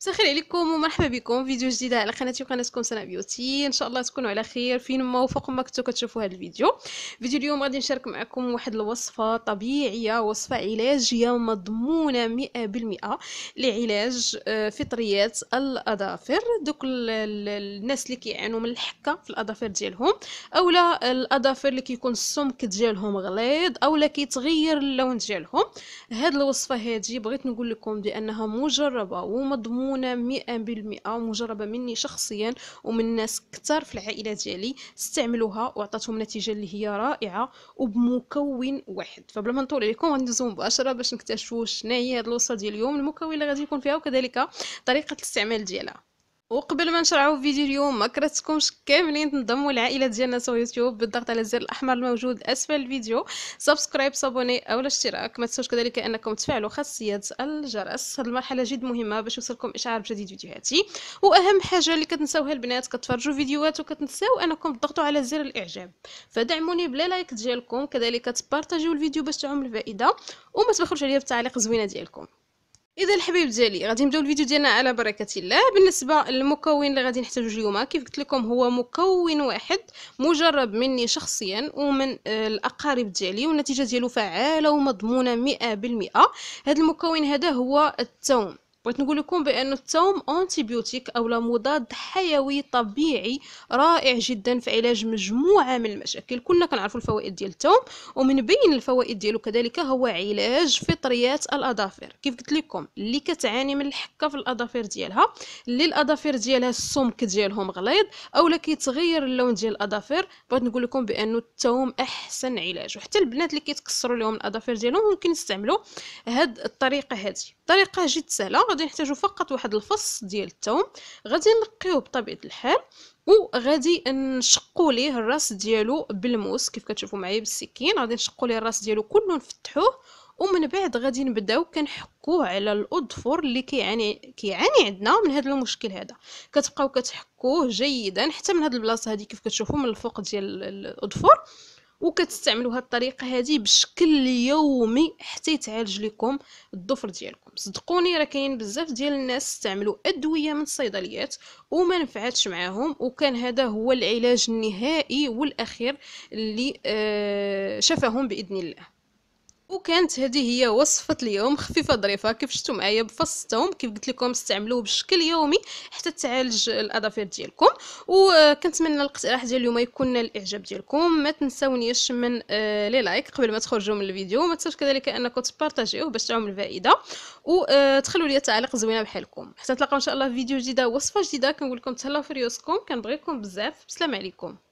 مساء الخير عليكم ومرحبا بكم فيديو جديد على قناتي وقناتكم سناء بيوتي ان شاء الله تكونوا على خير فين ما وفوق ما كنتو كتشوفوا هذا الفيديو فيديو اليوم غادي نشارك معكم واحد الوصفه طبيعيه وصفه علاجيه مضمونه 100% لعلاج آه، فطريات الاظافر دوك الناس اللي كيعانوا من الحكه في الاظافر ديالهم اولا الاظافر اللي كيكون السمك ديالهم غليظ اولا كيتغير اللون ديالهم هاد الوصفه هادي بغيت نقول لكم بانها مجربه ومضمونه مضمونة مئة بالمئة مجربة مني شخصيا ومن ناس كتار في العائلة ديالي استعملوها وعطتهم نتيجة اللي هي رائعة وبمكون واحد فبلا ما نطول عليكم غندوزو مباشرة باش نكتشفوا شناهي هاد الوصفة ديال اليوم المكون اللي غادي يكون فيها وكذلك طريقة الاستعمال ديالها وقبل ما نشرعوا فيديو اليوم ما كرهتكمش كاملين تنضموا العائلة ديالنا سو يوتيوب بالضغط على الزر الاحمر الموجود اسفل الفيديو سبسكرايب صابوني او الاشتراك ما تنسوش كذلك انكم تفعلوا خاصيه الجرس هذه المرحله جد مهمه باش يوصلكم اشعار بجديد فيديوهاتي واهم حاجه اللي كتنساوها البنات كتفرجوا فيديوهات وكتنساو انكم تضغطوا على زر الاعجاب فدعموني بلا لايك ديالكم كذلك تبارطاجيو الفيديو باش تعم الفائده وما تبخلوش عليا بالتعليق زوينه ديالكم اذا الحبيب ديالي غادي نبداو الفيديو ديالنا على بركه الله بالنسبه للمكون اللي غادي نحتاجو اليوم كيف قلت لكم هو مكون واحد مجرب مني شخصيا ومن آه، الاقارب ديالي والنتيجه ديالو فعاله ومضمونه 100% هذا المكون هذا هو الثوم بغيت نقول لكم بان الثوم انتيبيوتيك او مضاد حيوي طبيعي رائع جدا في علاج مجموعه من المشاكل كلنا كنعرفوا الفوائد ديال الثوم ومن بين الفوائد ديالو كذلك هو علاج فطريات الاظافر كيف قلت لكم اللي كتعاني من الحكه في الاظافر ديالها اللي الاظافر ديالها السمك ديالهم غليظ اولا كيتغير اللون ديال الاظافر بغيت نقول لكم بان الثوم احسن علاج وحتى البنات اللي كيتكسروا لهم الاظافر ديالهم ممكن يستعملوا هاد الطريقه هذه طريقه جد سهله غادي نحتاجو فقط واحد الفص ديال الثوم غادي نقيوه بطبيعه الحال وغادي نشقوا ليه الراس ديالو بالموس كيف كتشوفوا معايا بالسكين غادي نشقوا ليه الراس ديالو كله نفتحوه ومن بعد غادي نبداو كنحكوه على الاظفر اللي كيعاني كيعاني عندنا من هذا المشكل هذا كتبقاو كتحكوه جيدا حتى من هذه البلاصه هذه كيف كتشوفوا من الفوق ديال الاظفر وكتستعملوا هاد الطريقه هذه بشكل يومي حتى يتعالج لكم الضفر ديالكم صدقوني راه كاين بزاف ديال الناس استعملوا ادويه من الصيدليات وما نفعتش معاهم وكان هذا هو العلاج النهائي والاخير اللي آه شفاهم باذن الله وكانت هذه هي وصفه اليوم خفيفه ظريفه كيف شفتوا معايا بفصتهم كيف قلت لكم استعملوه بشكل يومي حتى تعالج الاظافير ديالكم وكنتمنى الاقتراح ديال اليوم يكون الاعجاب ديالكم ما تنساونيش من آه، لي لايك قبل ما تخرجوا من الفيديو ما تنساوش كذلك انكم تبارطاجيوه باش تعم الفائده وتخلوا آه، لي تعليق زوينه بحالكم حتى نتلاقاو ان شاء الله في فيديو جديده وصفه جديده كنقول لكم تهلاو في ريوسكم كنبغيكم بزاف بسلام عليكم